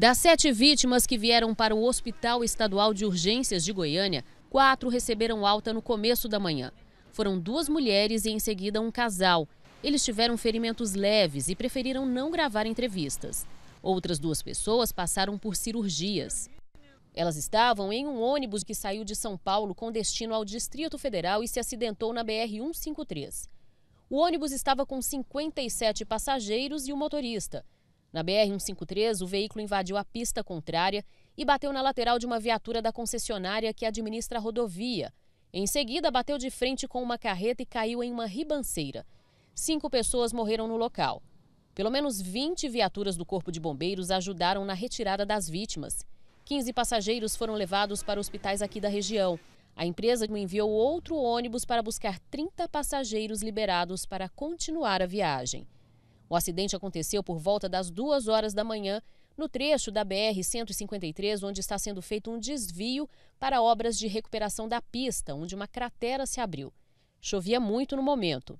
Das sete vítimas que vieram para o Hospital Estadual de Urgências de Goiânia, quatro receberam alta no começo da manhã. Foram duas mulheres e em seguida um casal. Eles tiveram ferimentos leves e preferiram não gravar entrevistas. Outras duas pessoas passaram por cirurgias. Elas estavam em um ônibus que saiu de São Paulo com destino ao Distrito Federal e se acidentou na BR-153. O ônibus estava com 57 passageiros e o motorista. Na BR-153, o veículo invadiu a pista contrária e bateu na lateral de uma viatura da concessionária que administra a rodovia. Em seguida, bateu de frente com uma carreta e caiu em uma ribanceira. Cinco pessoas morreram no local. Pelo menos 20 viaturas do Corpo de Bombeiros ajudaram na retirada das vítimas. 15 passageiros foram levados para hospitais aqui da região. A empresa enviou outro ônibus para buscar 30 passageiros liberados para continuar a viagem. O acidente aconteceu por volta das duas horas da manhã, no trecho da BR-153, onde está sendo feito um desvio para obras de recuperação da pista, onde uma cratera se abriu. Chovia muito no momento.